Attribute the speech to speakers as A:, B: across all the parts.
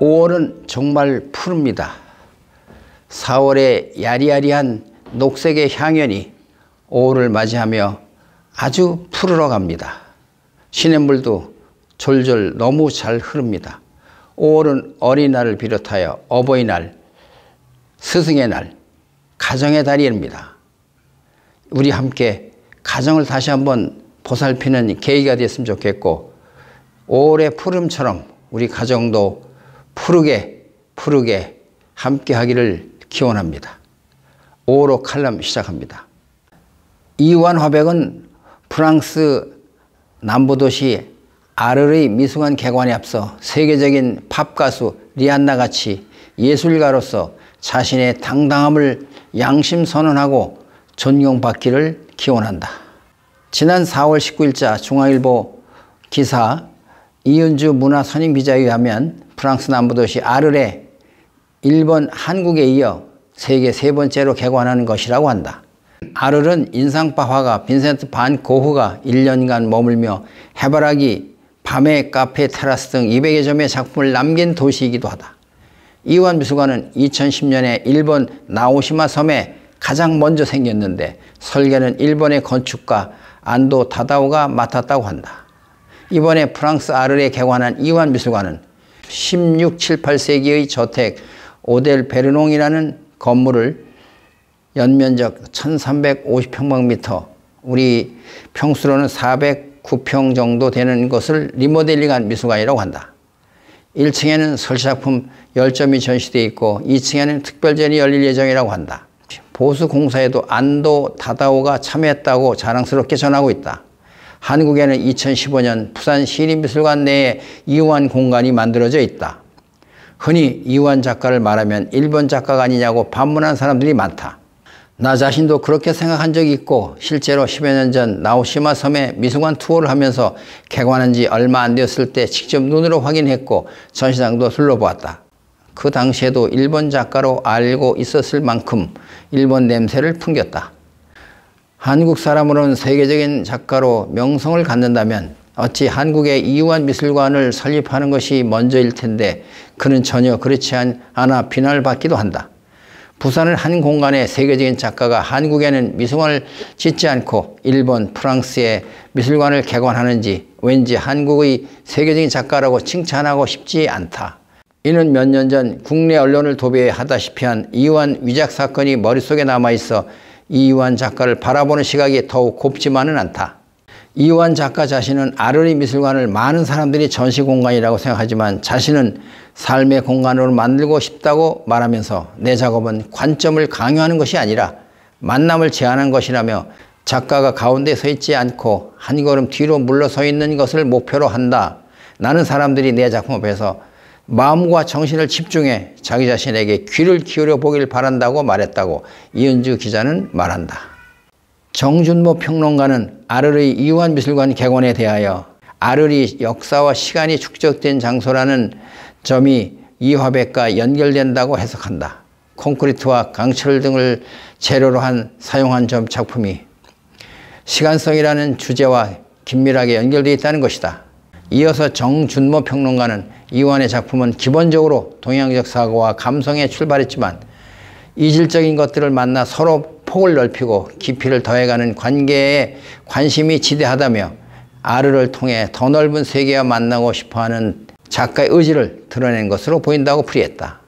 A: 5월은 정말 푸릅니다. 4월의 야리야리한 녹색의 향연이 5월을 맞이하며 아주 푸르러 갑니다. 시냇물도 졸졸 너무 잘 흐릅니다. 5월은 어린이날을 비롯하여 어버이날, 스승의 날, 가정의 달입니다. 우리 함께 가정을 다시 한번 보살피는 계기가 됐으면 좋겠고 올해 푸름처럼 우리 가정도 푸르게 푸르게 함께 하기를 기원합니다. 오로 칼럼 시작합니다. 이완 화백은 프랑스 남부도시 아르의 미숙한 개관에 앞서 세계적인 팝가수 리안나 같이 예술가로서 자신의 당당함을 양심 선언하고 존경받기를 기원한다. 지난 4월 19일자 중앙일보 기사 이윤주 문화선임 기자에 의하면 프랑스 남부도시 아르레 일본 한국에 이어 세계 세 번째로 개관하는 것이라고 한다. 아르른 인상파 화가 빈센트 반 고흐가 1년간 머물며 해바라기, 밤의 카페, 테라스 등 200여 점의 작품을 남긴 도시이기도 하다. 이완 미술관은 2010년에 일본 나오시마 섬에 가장 먼저 생겼는데 설계는 일본의 건축가 안도 다다오가 맡았다고 한다. 이번에 프랑스 아르레 개관한 이완 미술관은 16, 17, 8세기의 저택 오델 베르농이라는 건물을 연면적 1350평방미터 우리 평수로는 409평 정도 되는 것을 리모델링한 미술관이라고 한다. 1층에는 설시작품 10점이 전시되어 있고 2층에는 특별전이 열릴 예정이라고 한다. 보수공사에도 안도 다다오가 참여했다고 자랑스럽게 전하고 있다. 한국에는 2015년 부산 시립미술관 내에 이완 공간이 만들어져 있다. 흔히 이완 작가를 말하면 일본 작가가 아니냐고 반문한 사람들이 많다. 나 자신도 그렇게 생각한 적이 있고 실제로 10여 년 전 나오시마 섬에 미술관 투어를 하면서 개관한 지 얼마 안 되었을 때 직접 눈으로 확인했고 전시장도 둘러보았다. 그 당시에도 일본 작가로 알고 있었을 만큼 일본 냄새를 풍겼다. 한국 사람으로는 세계적인 작가로 명성을 갖는다면 어찌 한국의 이우한 미술관을 설립하는 것이 먼저일 텐데 그는 전혀 그렇지 않아 비난을 받기도 한다. 부산을 한 공간에 세계적인 작가가 한국에는 미술관을 짓지 않고 일본, 프랑스에 미술관을 개관하는지 왠지 한국의 세계적인 작가라고 칭찬하고 싶지 않다. 이는 몇 년 전 국내 언론을 도배하다시피 한 이완 위작 사건이 머릿속에 남아있어 이완 작가를 바라보는 시각이 더욱 곱지만은 않다. 이완 작가 자신은 아르리 미술관을 많은 사람들이 전시 공간이라고 생각하지만 자신은 삶의 공간으로 만들고 싶다고 말하면서 내 작업은 관점을 강요하는 것이 아니라 만남을 제안한 것이라며 작가가 가운데 서 있지 않고 한 걸음 뒤로 물러서 있는 것을 목표로 한다. 나는 사람들이 내 작품 앞에서 마음과 정신을 집중해 자기 자신에게 귀를 기울여 보길 바란다고 말했다고 이은주 기자는 말한다. 정준모 평론가는 아르리 이완미술관 개관에 대하여 아르리 역사와 시간이 축적된 장소라는 점이 이 화백과 연결된다고 해석한다. 콘크리트와 강철 등을 재료로 한 사용한 점 작품이 시간성이라는 주제와 긴밀하게 연결되어 있다는 것이다. 이어서 정준모 평론가는 이완의 작품은 기본적으로 동양적 사고와 감성에 출발했지만 이질적인 것들을 만나 서로 폭을 넓히고 깊이를 더해가는 관계에 관심이 지대하다며 아르를 통해 더 넓은 세계와 만나고 싶어하는 작가의 의지를 드러낸 것으로 보인다고 풀이했다.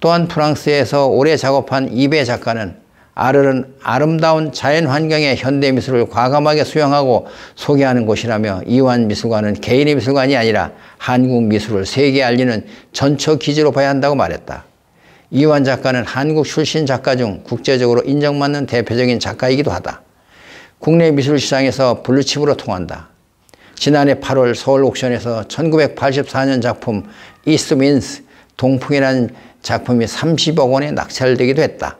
A: 또한 프랑스에서 오래 작업한 이베 작가는 아르는 아름다운 자연 환경의 현대 미술을 과감하게 수용하고 소개하는 곳이라며 이완 미술관은 개인의 미술관이 아니라 한국 미술을 세계에 알리는 전처 기지로 봐야 한다고 말했다. 이완 작가는 한국 출신 작가 중 국제적으로 인정받는 대표적인 작가이기도 하다. 국내 미술 시장에서 블루칩으로 통한다. 지난해 8월 서울 옥션에서 1984년 작품 이스민스 동풍이라는 작품이 30억 원에 낙찰되기도 했다.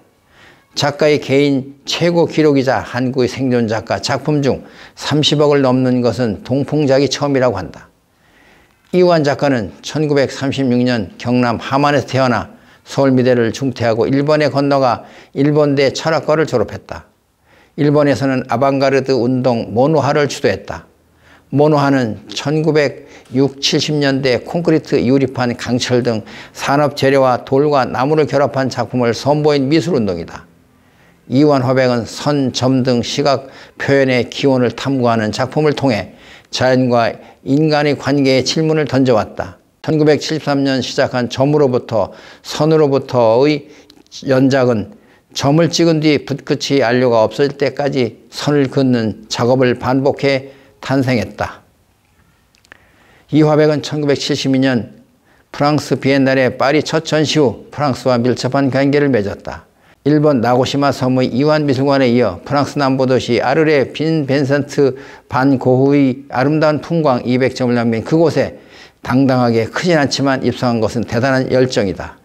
A: 작가의 개인 최고 기록이자 한국의 생존 작가 작품 중 30억을 넘는 것은 동풍작이 처음이라고 한다. 이완 작가는 1936년 경남 하만에서 태어나 서울미대를 중퇴하고 일본에 건너가 일본대 철학과를 졸업했다. 일본에서는 아방가르드 운동 모노하를 주도했다. 모노하는 1 9 6 70년대 콘크리트 유리판 강철 등 산업 재료와 돌과 나무를 결합한 작품을 선보인 미술운동이다. 이완화백은 선, 점 등 시각 표현의 기원을 탐구하는 작품을 통해 자연과 인간의 관계에 질문을 던져왔다. 1973년 시작한 점으로부터 선으로부터의 연작은 점을 찍은 뒤 붓끝이 알료가 없을 때까지 선을 긋는 작업을 반복해 탄생했다. 이화백은 1972년 프랑스 비엔날의 파리 첫 전시 후 프랑스와 밀접한 관계를 맺었다. 일본 나고시마 섬의 이완미술관에 이어 프랑스 남부도시 아르레 빈 벤센트 반 고흐의 아름다운 풍광 200점을 남긴 그곳에 당당하게 크진 않지만 입성한 것은 대단한 열정이다.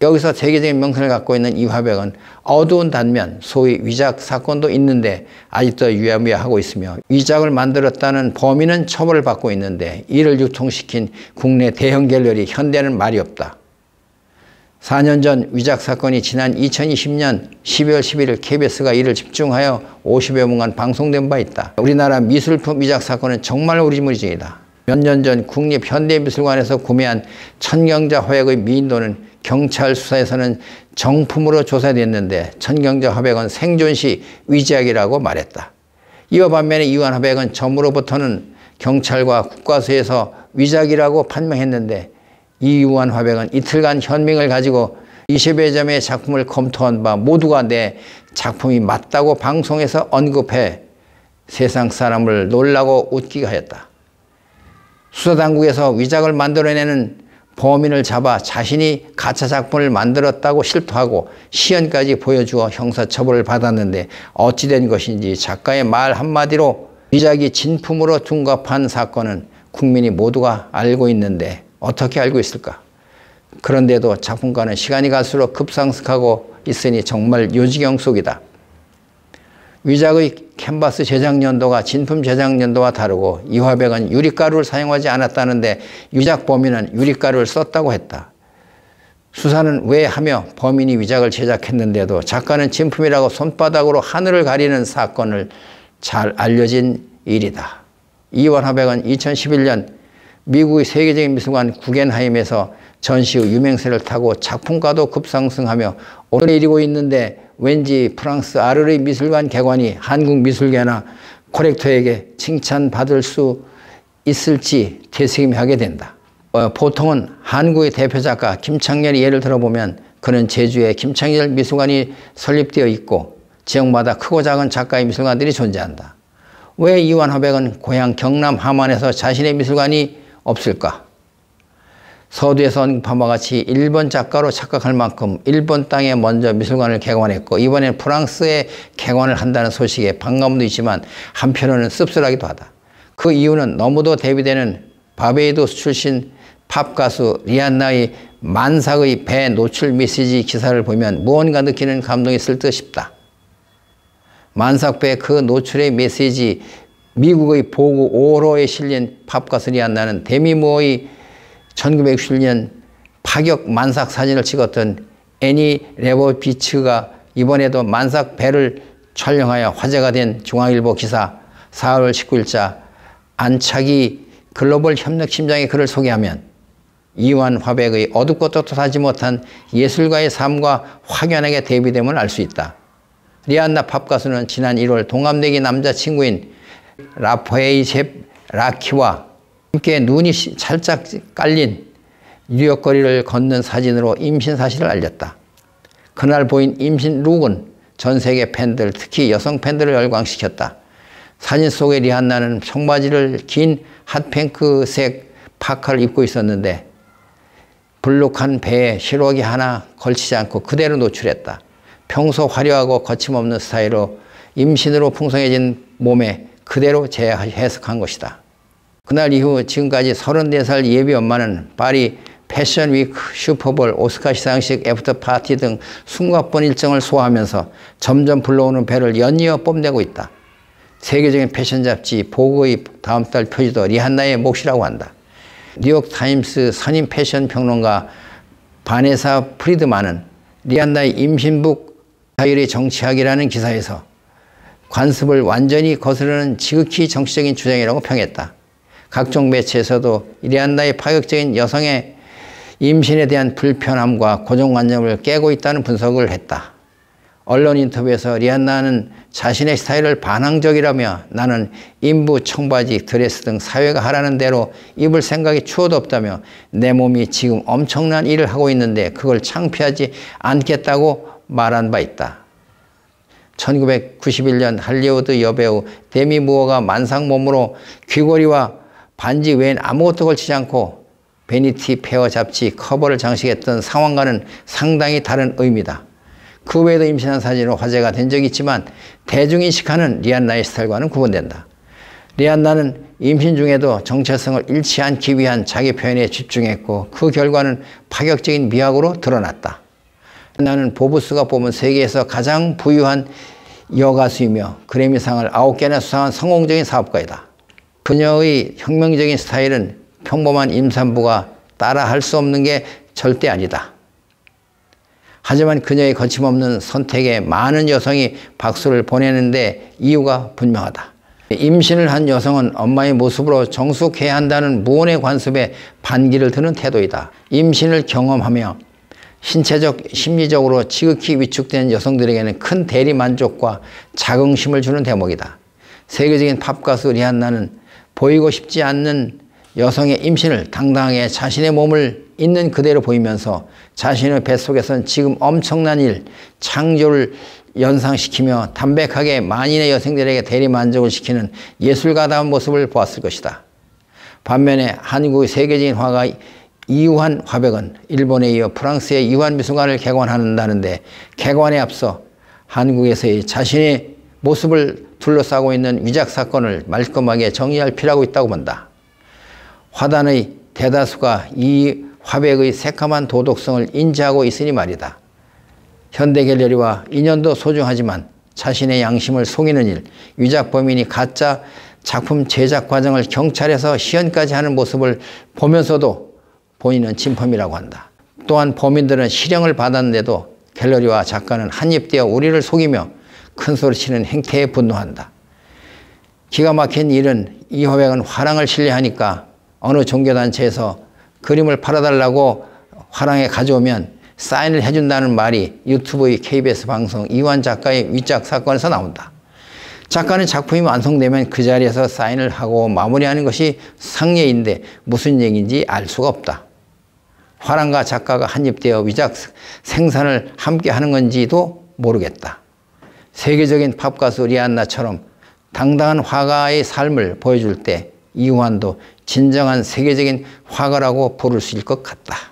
A: 여기서 세계적인 명성을 갖고 있는 이 화백은 어두운 단면, 소위 위작 사건도 있는데 아직도 유야무야하고 있으며 위작을 만들었다는 범인은 처벌을 받고 있는데 이를 유통시킨 국내 대형 갤러리 현대는 말이 없다. 4년 전 위작 사건이 지난 2020년 12월 11일 KBS가 이를 집중하여 50여 분간 방송된 바 있다. 우리나라 미술품 위작 사건은 정말 우리무리증이다. 몇 년 전 국립현대미술관에서 구매한 천경자 화약의 미인도는 경찰 수사에서는 정품으로 조사됐는데 천경자 화백은 생존 시 위작이라고 말했다. 이와 반면에 이완 화백은 점으로부터는 경찰과 국과수에서 위작이라고 판명했는데 이유한 화백은 이틀간 현명을 가지고 20여 점의 작품을 검토한 바 모두가 내 작품이 맞다고 방송에서 언급해 세상 사람을 놀라고 웃기게 하였다. 수사당국에서 위작을 만들어내는 범인을 잡아 자신이 가짜 작품을 만들었다고 실토하고 시연까지 보여주어 형사처벌을 받았는데 어찌된 것인지 작가의 말 한마디로 위작이 진품으로 둔갑한 사건은 국민이 모두가 알고 있는데 어떻게 알고 있을까? 그런데도 작품가는 시간이 갈수록 급상승하고 있으니 정말 요지경 속이다. 위작의 캔버스 제작 연도가 진품 제작 연도와 다르고 이화백은 유리가루를 사용하지 않았다는데 위작 범인은 유리가루를 썼다고 했다. 수사는 왜 하며 범인이 위작을 제작했는데도 작가는 진품이라고 손바닥으로 하늘을 가리는 사건을 잘 알려진 일이다. 이원화백은 2011년 미국의 세계적인 미술관 구겐하임에서 전시 후 유명세를 타고 작품가도 급상승하며 오늘 이르고 있는데 왠지 프랑스 아르의 미술관 개관이 한국 미술계나 코렉터에게 칭찬받을 수 있을지 되새김하게 된다. 어, 보통은 한국의 대표 작가 김창렬의 예를 들어보면 그는 제주에 김창렬 미술관이 설립되어 있고 지역마다 크고 작은 작가의 미술관들이 존재한다. 왜 이완화백은 고향 경남 함안에서 자신의 미술관이 없을까? 서두에선 바와 같이 일본 작가로 착각할 만큼 일본 땅에 먼저 미술관을 개관했고 이번엔 프랑스에 개관을 한다는 소식에 반감도 있지만 한편으로는 씁쓸하기도 하다. 그 이유는 너무도 대비되는 바베이도스 출신 팝 가수 리안나의 만삭의 배 노출 메시지 기사를 보면 무언가 느끼는 감동이 있을 듯 싶다. 만삭배 그 노출의 메시지 미국의 보고 오로에 실린 팝가스리 안나는 데미모의 1967년 파격 만삭 사진을 찍었던 애니 레버비츠가 이번에도 만삭 배를 촬영하여 화제가 된 중앙일보 기사 4월 19일자 안착이 글로벌 협력심장의 글을 소개하면 이완 화백의 어둡고 떳떳하지 못한 예술가의 삶과 확연하게 대비됨을 알 수 있다. 리안나 팝 가수는 지난 1월 동갑내기 남자친구인 라포에이셉 라키와 함께 눈이 살짝 깔린 뉴욕 거리를 걷는 사진으로 임신 사실을 알렸다. 그날 보인 임신 룩은 전 세계 팬들, 특히 여성 팬들을 열광시켰다. 사진 속의 리한나는 청바지를 긴 핫핑크색 파카를 입고 있었는데 불룩한 배에 실록이 하나 걸치지 않고 그대로 노출했다. 평소 화려하고 거침없는 스타일로 임신으로 풍성해진 몸에 그대로 재해석한 것이다. 그날 이후 지금까지 34살 예비 엄마는 파리 패션 위크, 슈퍼볼, 오스카 시상식, 애프터 파티 등 숨가쁜 일정을 소화하면서 점점 불러오는 배를 연이어 뽐내고 있다. 세계적인 패션 잡지 보그의 다음 달 표지도 리한나의 몫이라고 한다. 뉴욕타임스 선임 패션 평론가 바네사 프리드만은 리한나의 임신북 사율이 정치학이라는 기사에서 관습을 완전히 거스르는 지극히 정치적인 주장이라고 평했다. 각종 매체에서도 이러한 나의 파격적인 여성의 임신에 대한 불편함과 고정관념을 깨고 있다는 분석을 했다. 언론 인터뷰에서 리안나는 자신의 스타일을 반항적이라며 나는 인부, 청바지, 드레스 등 사회가 하라는 대로 입을 생각이 추워도 없다며 내 몸이 지금 엄청난 일을 하고 있는데 그걸 창피하지 않겠다고 말한 바 있다. 1991년 할리우드 여배우 데미 무어가 만상 몸으로 귀걸이와 반지 외엔 아무것도 걸치지 않고 베니티 페어 잡지 커버를 장식했던 상황과는 상당히 다른 의미다. 그 외에도 임신한 사진으로 화제가 된 적이 있지만 대중인식하는 리안나의 스타일과는 구분된다. 리안나는 임신 중에도 정체성을 잃지 않기 위한 자기 표현에 집중했고 그 결과는 파격적인 미학으로 드러났다. 나는 보브스가 뽑은 세계에서 가장 부유한 여가수이며 그래미상을 9개나 수상한 성공적인 사업가이다. 그녀의 혁명적인 스타일은 평범한 임산부가 따라할 수 없는 게 절대 아니다. 하지만 그녀의 거침없는 선택에 많은 여성이 박수를 보내는데 이유가 분명하다. 임신을 한 여성은 엄마의 모습으로 정숙해야 한다는 무언의 관습에 반기를 드는 태도이다. 임신을 경험하며 신체적, 심리적으로 지극히 위축된 여성들에게는 큰 대리 만족과 자긍심을 주는 대목이다. 세계적인 팝가수 리안나는 보이고 싶지 않는 여성의 임신을 당당하게 자신의 몸을 있는 그대로 보이면서 자신의 뱃속에선 지금 엄청난 일, 창조를 연상시키며 담백하게 만인의 여성들에게 대리 만족을 시키는 예술가다운 모습을 보았을 것이다. 반면에 한국의 세계적인 화가 이우한 화백은 일본에 이어 프랑스의 이완 미술관을 개관한다는데 개관에 앞서 한국에서의 자신의 모습을 둘러싸고 있는 위작 사건을 말끔하게 정리할 필요가 있다고 본다. 화단의 대다수가 이 화백의 새카만 도덕성을 인지하고 있으니 말이다. 현대 갤러리와 인연도 소중하지만 자신의 양심을 속이는 일, 위작 범인이 가짜 작품 제작 과정을 경찰에서 시연까지 하는 모습을 보면서도 본인은 침범이라고 한다. 또한 범인들은 실형을 받았는데도 갤러리와 작가는 한입되어 우리를 속이며 큰소리치는 행태에 분노한다. 기가 막힌 일은 이화백은 화랑을 신뢰하니까 어느 종교단체에서 그림을 팔아달라고 화랑에 가져오면 사인을 해준다는 말이 유튜브의 KBS 방송 이완 작가의 위작 사건에서 나온다. 작가는 작품이 완성되면 그 자리에서 사인을 하고 마무리하는 것이 상례인데 무슨 얘기인지 알 수가 없다. 화랑과 작가가 한입되어 위작 생산을 함께 하는 건지도 모르겠다. 세계적인 팝가수 리안나처럼 당당한 화가의 삶을 보여줄 때 이완도 진정한 세계적인 화가라고 부를 수 있을 것 같다.